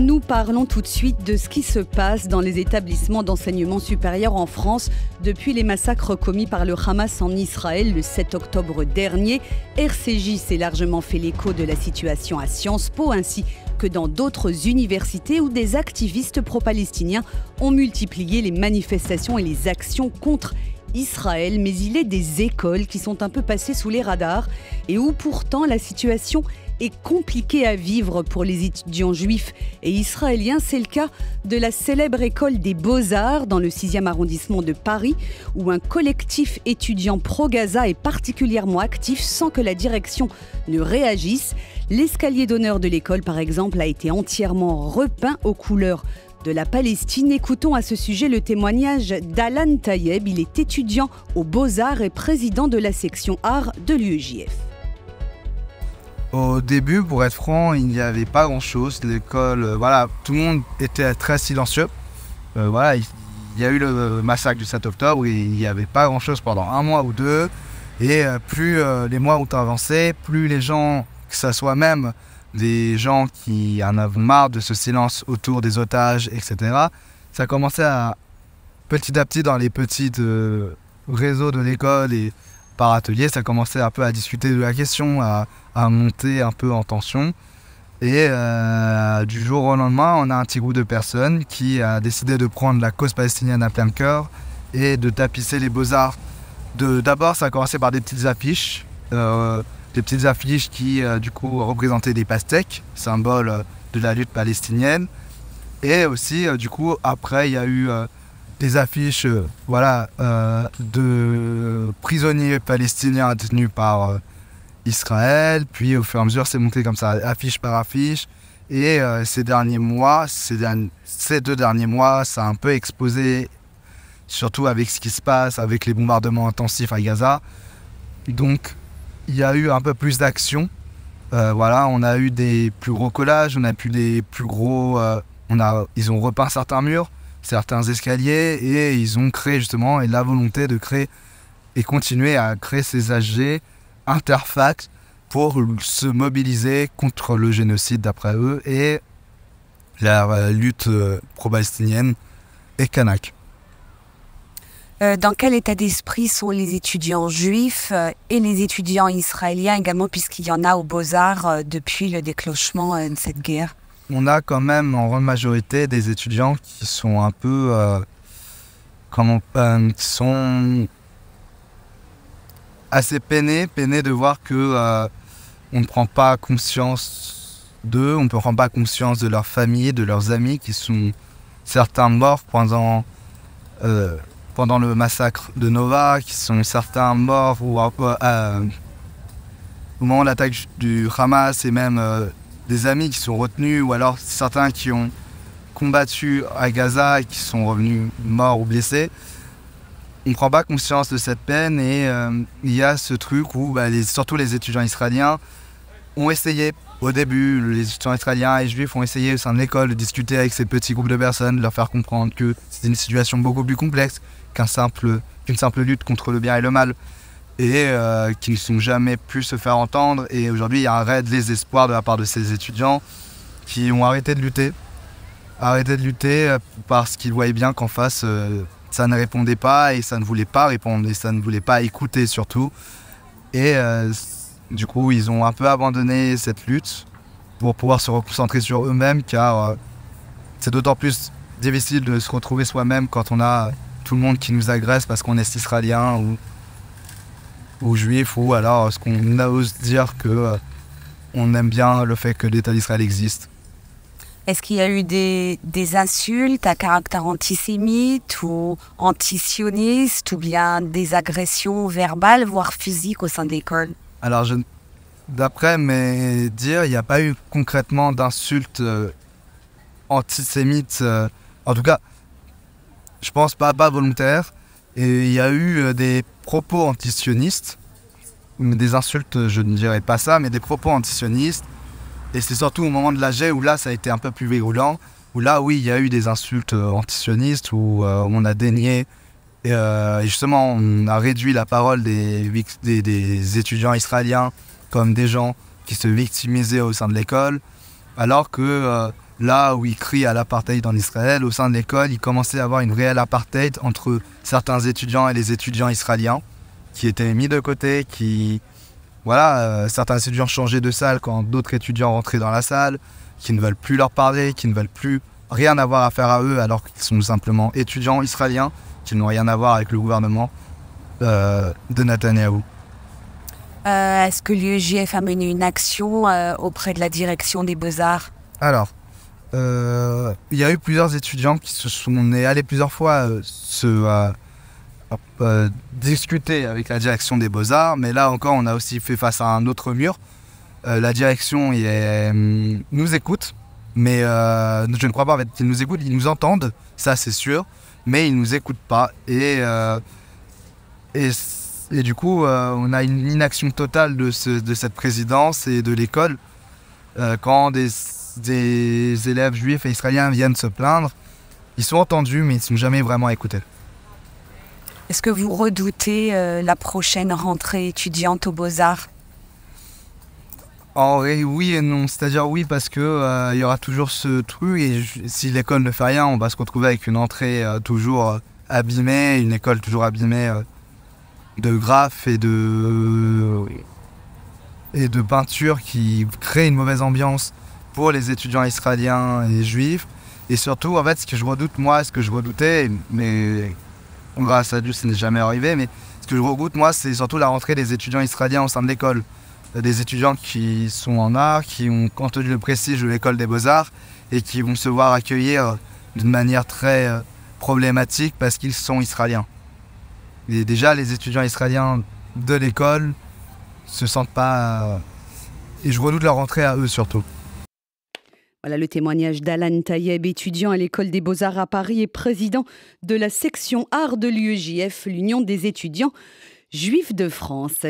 nous parlons tout de suite de ce qui se passe dans les établissements d'enseignement supérieur en France depuis les massacres commis par le Hamas en Israël le 7 octobre dernier. RCJ s'est largement fait l'écho de la situation à Sciences Po ainsi que dans d'autres universités où des activistes pro-palestiniens ont multiplié les manifestations et les actions contre Israël, mais il est des écoles qui sont un peu passées sous les radars et où pourtant la situation est compliqué à vivre pour les étudiants juifs et israéliens. C'est le cas de la célèbre école des beaux-arts dans le 6e arrondissement de Paris, où un collectif étudiant pro-Gaza est particulièrement actif sans que la direction ne réagisse. L'escalier d'honneur de l'école, par exemple, a été entièrement repeint aux couleurs de la Palestine. Écoutons à ce sujet le témoignage d'Alan Tayeb. Il est étudiant aux Beaux-Arts et président de la section art de l'UEJF. Au début, pour être franc, il n'y avait pas grand-chose. L'école, euh, voilà, tout le monde était très silencieux. Euh, voilà, il, y a eu le euh, massacre du 7 octobre, il n'y avait pas grand-chose pendant un mois ou deux. Et plus les mois ont avancé, plus les gens, que ce soit même des gens qui en avaient marre de ce silence autour des otages, etc., ça commençait à, petit à petit dans les petits réseaux de l'école et par atelier, ça commençait un peu à discuter de la question, à, monter un peu en tension. Et euh, du jour au lendemain, on a un petit groupe de personnes qui a décidé de prendre la cause palestinienne à plein cœur et de tapisser les beaux-arts. D'abord, ça a commencé par des petites affiches, euh, des petites affiches qui, euh, du coup, représentaient des pastèques, symbole de la lutte palestinienne. Et aussi, du coup, après, il y a eu des affiches euh, voilà, euh, de prisonniers palestiniens détenus par euh, Israël. Puis au fur et à mesure, c'est monté comme ça, affiche par affiche. Et ces derniers mois, ces, deux derniers mois, ça a un peu exposé, surtout avec ce qui se passe, avec les bombardements intensifs à Gaza. Donc, il y a eu un peu plus d'action. voilà, on a eu des plus gros collages, on a pu des plus gros. on a, ils ont repeint certains murs certains escaliers et ils ont créé justement et la volonté de créer et continuer à créer ces AG interfax pour se mobiliser contre le génocide d'après eux et la euh, lutte euh, pro-palestinienne et kanak. Euh, dans quel état d'esprit sont les étudiants juifs et les étudiants israéliens également, puisqu'il y en a aux beaux-arts depuis le déclenchement de cette guerre on a quand même en grande majorité des étudiants qui sont un peu. Euh, comment. Euh, qui sont assez peinés, peinés de voir que euh, on ne prend pas conscience d'eux, on ne prend pas conscience de leur famille, de leurs amis qui sont certains morts pendant, le massacre de Nova, qui sont certains morts ou, au moment de l'attaque du Hamas et même des amis qui sont retenus ou alors certains qui ont combattu à Gaza et qui sont revenus morts ou blessés. On ne prend pas conscience de cette peine et euh, il y a ce truc où bah, surtout les étudiants israéliens ont essayé au début, les étudiants israéliens et juifs ont essayé au sein de l'école de discuter avec ces petits groupes de personnes, de leur faire comprendre que c'est une situation beaucoup plus complexe qu'une simple, simple lutte contre le bien et le mal et euh, qui ne sont jamais pu se faire entendre. Et aujourd'hui, il y a un raid désespoir de la part de ces étudiants qui ont arrêté de lutter. Arrêté de lutter euh, parce qu'ils voyaient bien qu'en face, euh, ça ne répondait pas et ça ne voulait pas répondre et ça ne voulait pas écouter surtout. Et du coup, ils ont un peu abandonné cette lutte pour pouvoir se reconcentrer sur eux-mêmes car c'est d'autant plus difficile de se retrouver soi-même quand on a tout le monde qui nous agresse parce qu'on est israélien ou ou juifs ou alors est-ce qu'on ose dire que euh, on aime bien le fait que l'État d'Israël existe Est-ce qu'il y a eu des, insultes à caractère antisémite ou antisioniste ou bien des agressions verbales voire physiques au sein des Alors je, d'après mes dires, il n'y a pas eu concrètement d'insultes euh, antisémites. Euh, en tout cas, je pense pas pas volontaire. Et il y a eu des propos antisionistes, des insultes, je ne dirais pas ça, mais des propos antisionistes. Et c'est surtout au moment de la où là, ça a été un peu plus virulent, où là, oui, il y a eu des insultes euh, antisionistes, où euh, on a dénié, euh, et, justement, on a réduit la parole des, étudiants israéliens comme des gens qui se victimisaient au sein de l'école, alors que là où ils crient à l'apartheid en Israël, au sein de l'école, il commençait à avoir une réelle apartheid entre certains étudiants et les étudiants israéliens qui étaient mis de côté, qui. Voilà, euh, certains étudiants changeaient de salle quand d'autres étudiants rentraient dans la salle, qui ne veulent plus leur parler, qui ne veulent plus rien avoir à faire à eux alors qu'ils sont simplement étudiants israéliens, qui n'ont rien à voir avec le gouvernement euh, de Netanyahou. Euh, Est-ce que l'UEJF a mené une action euh, auprès de la direction des beaux-arts Alors, il y a eu plusieurs étudiants qui se sont allés plusieurs fois se euh, discuter discuté avec la direction des beaux-arts, mais là encore, on a aussi fait face à un autre mur. Euh, la direction hum, nous écoute, mais euh, je ne crois pas qu'ils nous écoutent, ils nous entendent, ça c'est sûr, mais ils ne nous écoutent pas. Et, et, du coup, on a une inaction totale de, cette présidence et de l'école. quand des, des élèves juifs et israéliens viennent se plaindre, ils sont entendus, mais ils ne sont jamais vraiment écoutés. Est-ce que vous redoutez euh, la prochaine rentrée étudiante aux Beaux-Arts Oh oui et non. C'est-à-dire oui parce qu'il euh, y aura toujours ce truc et si l'école ne fait rien, on va se retrouver avec une entrée euh, toujours abîmée, une école toujours abîmée de graphes et de, et de peinture qui crée une mauvaise ambiance pour les étudiants israéliens et juifs. Et surtout, en fait, ce que je redoute, moi, ce que je redoutais, mais grâce à Dieu, ce n'est jamais arrivé, mais ce que je regoute, moi, c'est surtout la rentrée des étudiants israéliens au sein de l'école. Euh, des étudiants qui sont en art, qui ont contenu le prestige de l'école des beaux-arts et qui vont se voir accueillir d'une manière très euh, problématique parce qu'ils sont israéliens. Et déjà, les étudiants israéliens de l'école se sentent pas. Euh, et je redoute leur rentrée à eux surtout. Voilà le témoignage d'Alan Tayeb, étudiant à l'école des beaux-arts à Paris et président de la section art de l'UEJF, l'Union des étudiants juifs de France.